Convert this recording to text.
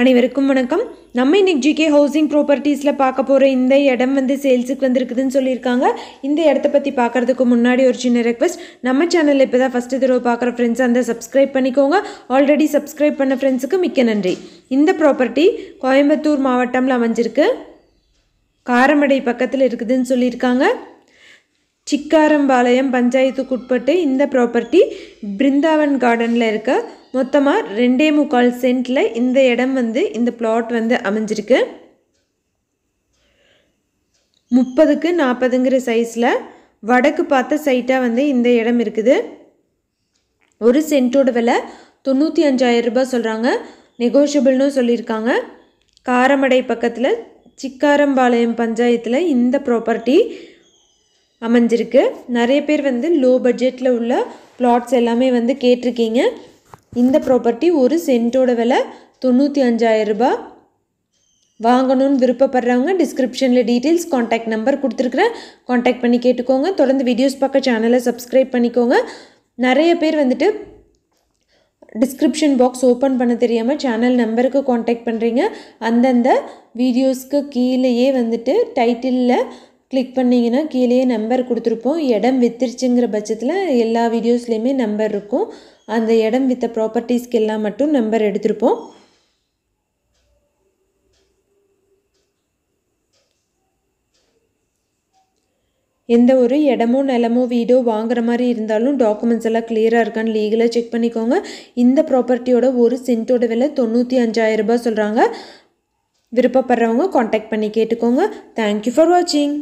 அனைவருக்கும் வணக்கம் நம்ம இன்னைக்கு ஜிகே ஹவுசிங் ப்ராப்பர்ட்டிஸில் பார்க்க போகிற இந்த இடம் வந்து சேல்ஸுக்கு வந்திருக்குதுன்னு சொல்லியிருக்காங்க இந்த இடத்த பற்றி பார்க்குறதுக்கு முன்னாடி ஒரு சின்ன ரெக்வஸ்ட் நம்ம சேனலில் இப்போ தான் ஃபஸ்ட்டு தடவை பார்க்குற ஃப்ரெண்ட்ஸ் அந்த சப்ஸ்கிரைப் பண்ணிக்கோங்க ஆல்ரெடி சப்ஸ்கிரைப் பண்ண ஃப்ரெண்ட்ஸுக்கு மிக்க நன்றி இந்த ப்ராப்பர்ட்டி கோயம்புத்தூர் மாவட்டமில் அமைஞ்சிருக்கு காரமடை பக்கத்தில் இருக்குதுன்னு சொல்லியிருக்காங்க சிக்காரம்பாளையம் பஞ்சாயத்துக்குட்பட்டு இந்த ப்ராப்பர்ட்டி பிருந்தாவன் கார்டனில் இருக்க மொத்தமாக ரெண்டே முக்கால் சென்ட்டில் இந்த இடம் வந்து இந்த பிளாட் வந்து அமைஞ்சிருக்கு முப்பதுக்கு நாற்பதுங்கிற சைஸில் வடக்கு பார்த்த சைட்டாக வந்து இந்த இடம் இருக்குது ஒரு சென்ட்டோட விலை தொண்ணூற்றி அஞ்சாயிரம் ரூபாய் சொல்கிறாங்க நெகோஷியபிள்னு சொல்லியிருக்காங்க காரமடை பக்கத்தில் சிக்காரம்பாளையம் பஞ்சாயத்தில் இந்த ப்ராப்பர்ட்டி அமைஞ்சிருக்கு நிறைய பேர் வந்து லோ பட்ஜெட்டில் உள்ள பிளாட்ஸ் எல்லாமே வந்து கேட்டிருக்கீங்க இந்த ப்ராப்பர்ட்டி ஒரு சென்ட்டோட விலை தொண்ணூற்றி அஞ்சாயிரம் ரூபாய் வாங்கணும்னு விருப்பப்படுறவங்க டிஸ்கிரிப்ஷனில் டீட்டெயில்ஸ் காண்டாக்ட் நம்பர் கொடுத்துருக்குறேன் காண்டாக்ட் பண்ணி கேட்டுக்கோங்க தொடர்ந்து வீடியோஸ் பார்க்க சேனலை சப்ஸ்கிரைப் பண்ணிக்கோங்க நிறைய பேர் வந்துட்டு டிஸ்கிரிப்ஷன் பாக்ஸ் ஓப்பன் பண்ண தெரியாமல் சேனல் நம்பருக்கு காண்டாக்ட் பண்ணுறீங்க அந்தந்த வீடியோஸ்க்கு கீழேயே வந்துட்டு டைட்டிலில் கிளிக் பண்ணிங்கன்னா கீழேயே நம்பர் கொடுத்துருப்போம் இடம் வித்துருச்சுங்கிற பட்சத்தில் எல்லா வீடியோஸ்லேயுமே நம்பர் இருக்கும் அந்த இடம் வித்த ப்ராப்பர்ட்டிஸ்க்கு எல்லாம் மட்டும் நம்பர் எடுத்திருப்போம் எந்த ஒரு இடமோ நிலமோ வீடோ வாங்குற மாதிரி இருந்தாலும் டாக்குமெண்ட்ஸ் எல்லாம் கிளியராக இருக்கான்னு லீகலாக செக் பண்ணிக்கோங்க இந்த ப்ராப்பர்ட்டியோட ஒரு சென்ட்டோட விலை தொண்ணூற்றி அஞ்சாயிரம் ரூபாய் சொல்கிறாங்க விருப்பப்படுறவங்க காண்டாக்ட் பண்ணி கேட்டுக்கோங்க தேங்க்யூ ஃபார் வாட்சிங்